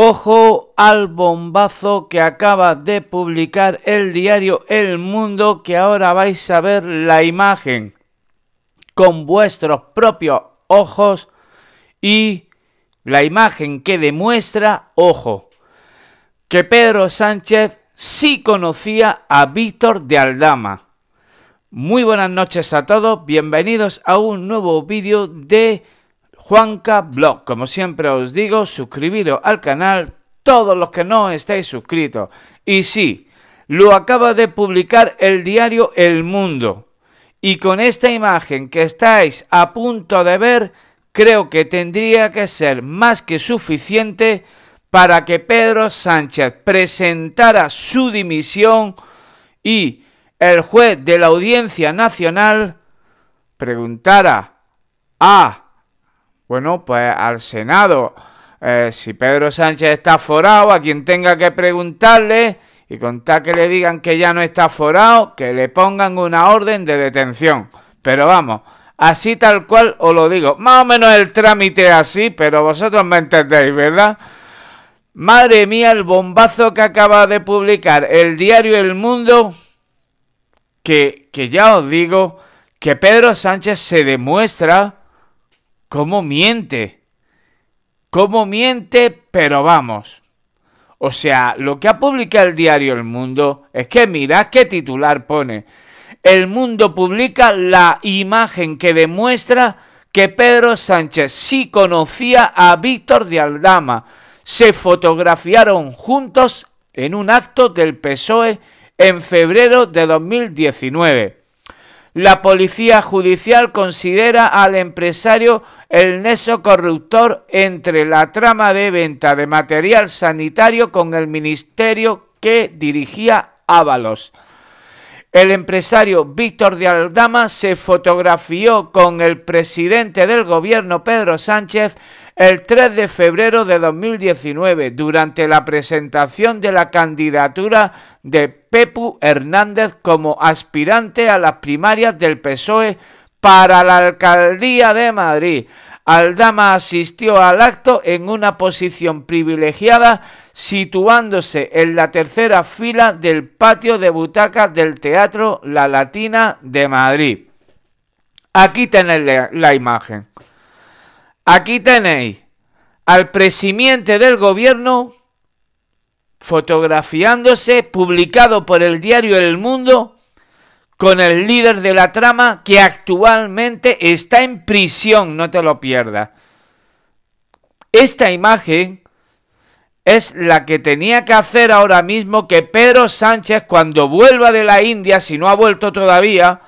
Ojo al bombazo que acaba de publicar el diario El Mundo, que ahora vais a ver la imagen con vuestros propios ojos y la imagen que demuestra, ojo, que Pedro Sánchez sí conocía a Víctor de Aldama. Muy buenas noches a todos, bienvenidos a un nuevo vídeo de Juanca Blog. Como siempre os digo, suscribiros al canal todos los que no estáis suscritos. Y sí, lo acaba de publicar el diario El Mundo. Y con esta imagen que estáis a punto de ver, creo que tendría que ser más que suficiente para que Pedro Sánchez presentara su dimisión y el juez de la Audiencia Nacional preguntara a bueno, pues al Senado. Eh, si Pedro Sánchez está forado, a quien tenga que preguntarle y contar que le digan que ya no está forado, que le pongan una orden de detención. Pero vamos, así tal cual os lo digo. Más o menos el trámite así, pero vosotros me entendéis, ¿verdad? Madre mía, el bombazo que acaba de publicar el diario El Mundo, que, que ya os digo que Pedro Sánchez se demuestra ¿Cómo miente? ¿Cómo miente? Pero vamos. O sea, lo que ha publicado el diario El Mundo es que mirad qué titular pone. El Mundo publica la imagen que demuestra que Pedro Sánchez sí conocía a Víctor de Aldama. Se fotografiaron juntos en un acto del PSOE en febrero de 2019 la policía judicial considera al empresario el nexo corruptor entre la trama de venta de material sanitario con el ministerio que dirigía Ábalos. El empresario Víctor de Aldama se fotografió con el presidente del gobierno Pedro Sánchez el 3 de febrero de 2019 durante la presentación de la candidatura de Pepu Hernández como aspirante a las primarias del PSOE para la alcaldía de Madrid. Aldama asistió al acto en una posición privilegiada, situándose en la tercera fila del patio de butacas del Teatro La Latina de Madrid. Aquí tenéis la imagen. Aquí tenéis al presimiente del gobierno fotografiándose, publicado por el diario El Mundo, con el líder de la trama que actualmente está en prisión, no te lo pierdas. Esta imagen es la que tenía que hacer ahora mismo que Pedro Sánchez, cuando vuelva de la India, si no ha vuelto todavía,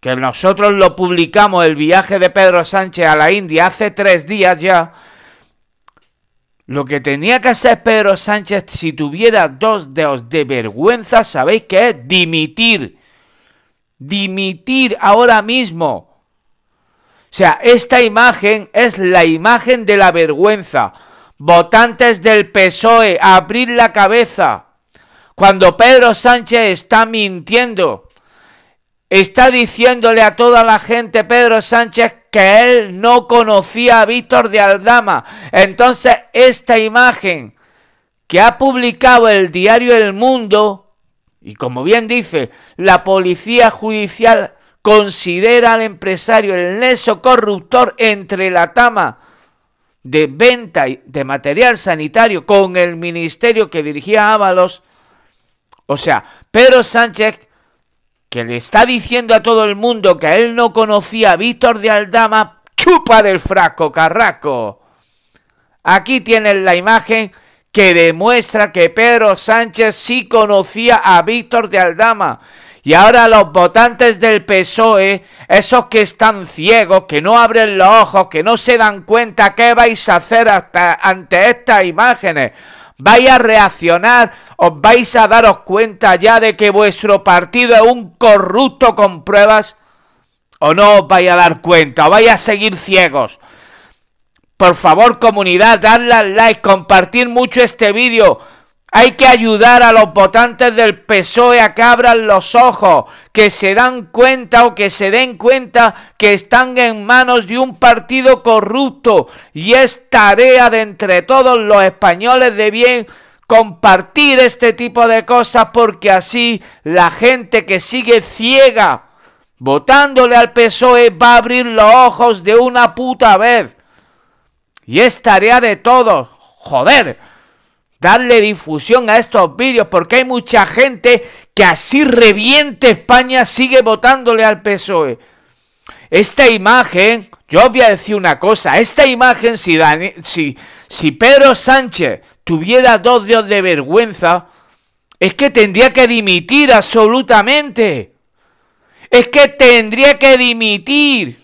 que nosotros lo publicamos, el viaje de Pedro Sánchez a la India, hace tres días ya, lo que tenía que hacer Pedro Sánchez si tuviera dos dedos de vergüenza, ¿sabéis qué Dimitir. Dimitir ahora mismo. O sea, esta imagen es la imagen de la vergüenza. Votantes del PSOE, abrir la cabeza. Cuando Pedro Sánchez está mintiendo está diciéndole a toda la gente Pedro Sánchez que él no conocía a Víctor de Aldama. Entonces esta imagen que ha publicado el diario El Mundo, y como bien dice, la policía judicial considera al empresario el neso corruptor entre la tama de venta de material sanitario con el ministerio que dirigía Ábalos. O sea, Pedro Sánchez que le está diciendo a todo el mundo que a él no conocía a Víctor de Aldama, chupa del frasco, carrasco. Aquí tienen la imagen que demuestra que Pedro Sánchez sí conocía a Víctor de Aldama. Y ahora los votantes del PSOE, esos que están ciegos, que no abren los ojos, que no se dan cuenta qué vais a hacer hasta ante estas imágenes vais a reaccionar, os vais a daros cuenta ya de que vuestro partido es un corrupto con pruebas, o no os vais a dar cuenta, o vais a seguir ciegos. Por favor, comunidad, dadle al like, compartir mucho este vídeo. Hay que ayudar a los votantes del PSOE a que abran los ojos, que se dan cuenta o que se den cuenta que están en manos de un partido corrupto y es tarea de entre todos los españoles de bien compartir este tipo de cosas porque así la gente que sigue ciega votándole al PSOE va a abrir los ojos de una puta vez. Y es tarea de todos. Joder darle difusión a estos vídeos porque hay mucha gente que así reviente España sigue votándole al PSOE. Esta imagen, yo os voy a decir una cosa, esta imagen si, si, si Pedro Sánchez tuviera dos dios de vergüenza, es que tendría que dimitir absolutamente. Es que tendría que dimitir.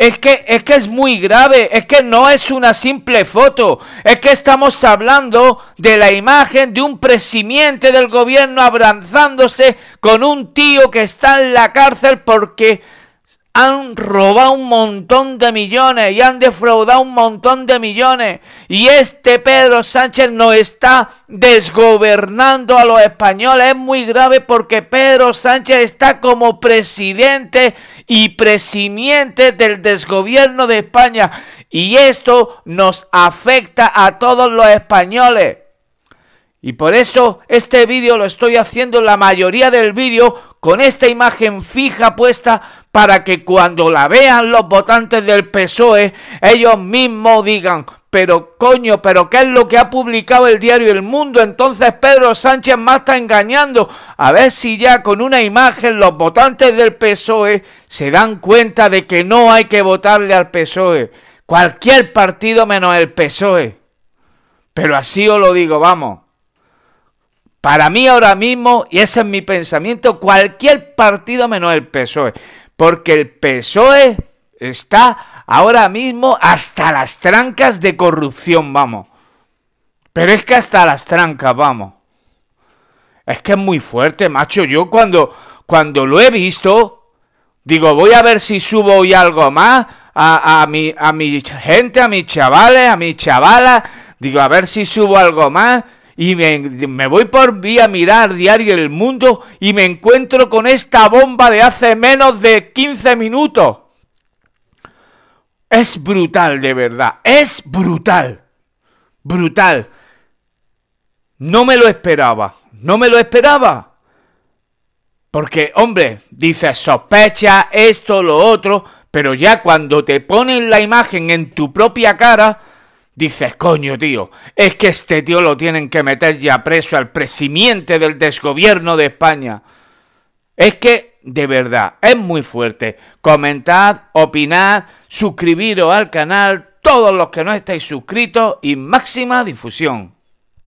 Es que, es que es muy grave, es que no es una simple foto, es que estamos hablando de la imagen de un presimiente del gobierno abrazándose con un tío que está en la cárcel porque han robado un montón de millones y han defraudado un montón de millones. Y este Pedro Sánchez no está desgobernando a los españoles. Es muy grave porque Pedro Sánchez está como presidente y presimiente del desgobierno de España. Y esto nos afecta a todos los españoles. Y por eso este vídeo lo estoy haciendo la mayoría del vídeo con esta imagen fija puesta para que cuando la vean los votantes del PSOE ellos mismos digan, pero coño, pero ¿qué es lo que ha publicado el diario El Mundo? Entonces Pedro Sánchez más está engañando. A ver si ya con una imagen los votantes del PSOE se dan cuenta de que no hay que votarle al PSOE. Cualquier partido menos el PSOE. Pero así os lo digo, vamos. Para mí ahora mismo, y ese es mi pensamiento, cualquier partido menos el PSOE, porque el PSOE está ahora mismo hasta las trancas de corrupción, vamos. Pero es que hasta las trancas, vamos. Es que es muy fuerte, macho. Yo cuando, cuando lo he visto, digo, voy a ver si subo hoy algo más a, a, mi, a mi gente, a mis chavales, a mis chavalas. Digo, a ver si subo algo más y me, voy por vía a mirar diario el mundo y me encuentro con esta bomba de hace menos de 15 minutos. Es brutal, de verdad. Es brutal. Brutal. No me lo esperaba. No me lo esperaba. Porque, hombre, dices sospecha, esto, lo otro, pero ya cuando te ponen la imagen en tu propia cara, Dices, coño, tío, es que este tío lo tienen que meter ya preso al presimiente del desgobierno de España. Es que, de verdad, es muy fuerte. Comentad, opinad, suscribiros al canal, todos los que no estáis suscritos y máxima difusión.